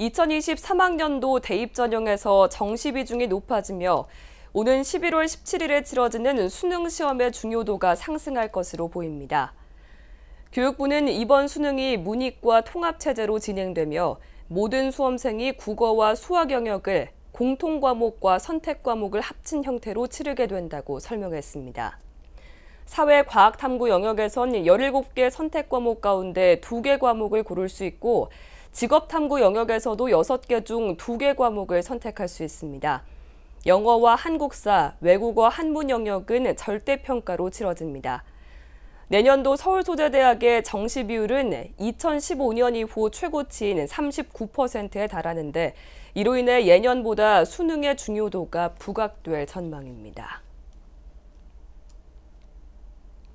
2023학년도 대입 전형에서 정시 비중이 높아지며 오는 11월 17일에 치러지는 수능 시험의 중요도가 상승할 것으로 보입니다. 교육부는 이번 수능이 문익과 통합체제로 진행되며 모든 수험생이 국어와 수학 영역을 공통 과목과 선택 과목을 합친 형태로 치르게 된다고 설명했습니다. 사회과학탐구 영역에선 17개 선택 과목 가운데 2개 과목을 고를 수 있고 직업 탐구 영역에서도 6개 중 2개 과목을 선택할 수 있습니다. 영어와 한국사, 외국어, 한문 영역은 절대평가로 치러집니다. 내년도 서울소재대학의 정시 비율은 2015년 이후 최고치인 39%에 달하는데 이로 인해 예년보다 수능의 중요도가 부각될 전망입니다.